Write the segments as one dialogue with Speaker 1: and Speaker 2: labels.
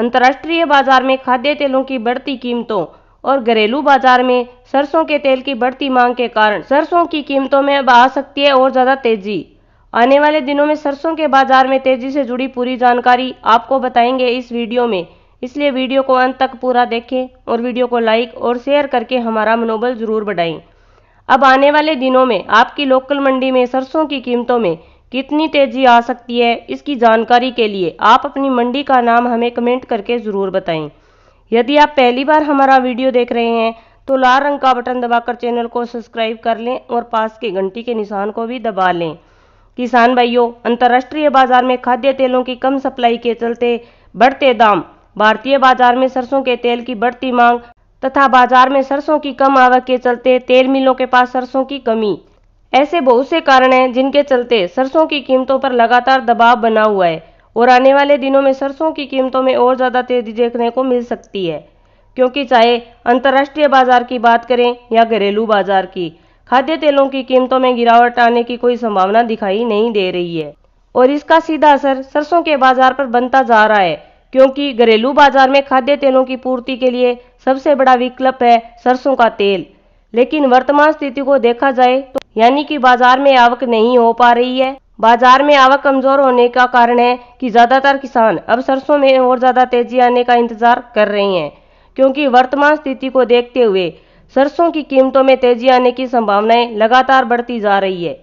Speaker 1: अंतर्राष्ट्रीय बाजार में खाद्य तेलों की बढ़ती कीमतों और घरेलू बाजार में सरसों के तेल की बढ़ती मांग के कारण सरसों की कीमतों में अब आ सकती है और ज़्यादा तेजी आने वाले दिनों में सरसों के बाजार में तेजी से जुड़ी पूरी जानकारी आपको बताएंगे इस वीडियो में इसलिए वीडियो को अंत तक पूरा देखें और वीडियो को लाइक और शेयर करके हमारा मनोबल जरूर बढ़ाएं अब आने वाले दिनों में आपकी लोकल मंडी में सरसों की कीमतों में कितनी तेजी आ सकती है इसकी जानकारी के लिए आप अपनी मंडी का नाम हमें कमेंट करके ज़रूर बताएं यदि आप पहली बार हमारा वीडियो देख रहे हैं तो लाल रंग का बटन दबाकर चैनल को सब्सक्राइब कर लें और पास के घंटी के निशान को भी दबा लें किसान भाइयों अंतर्राष्ट्रीय बाजार में खाद्य तेलों की कम सप्लाई के चलते बढ़ते दाम भारतीय बाजार में सरसों के तेल की बढ़ती मांग तथा बाजार में सरसों की कम आवक के चलते तेल मिलों के पास सरसों की कमी ऐसे बहुत से कारण हैं जिनके चलते सरसों की कीमतों पर लगातार दबाव बना हुआ है और आने वाले दिनों में सरसों की कीमतों में और ज़्यादा तेजी देखने को मिल सकती है क्योंकि चाहे अंतर्राष्ट्रीय बाजार की बात करें या घरेलू बाजार की खाद्य तेलों की कीमतों में गिरावट आने की कोई संभावना दिखाई नहीं दे रही है और इसका सीधा असर सरसों के बाजार पर बनता जा रहा है क्योंकि घरेलू बाजार में खाद्य तेलों की पूर्ति के लिए सबसे बड़ा विकल्प है सरसों का तेल लेकिन वर्तमान स्थिति को देखा जाए तो यानी कि बाजार में आवक नहीं हो पा रही है बाजार में आवक कमजोर होने का कारण है कि ज्यादातर किसान अब सरसों में और ज्यादा तेजी आने का इंतजार कर रहे हैं क्योंकि वर्तमान स्थिति को देखते हुए सरसों की कीमतों में तेजी आने की संभावनाएं लगातार बढ़ती जा रही है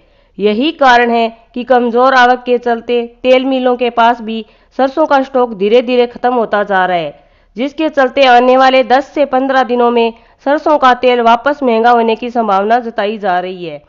Speaker 1: यही कारण है कि कमजोर आवक के चलते तेल मिलों के पास भी सरसों का स्टॉक धीरे धीरे खत्म होता जा रहा है जिसके चलते आने वाले 10 से 15 दिनों में सरसों का तेल वापस महंगा होने की संभावना जताई जा रही है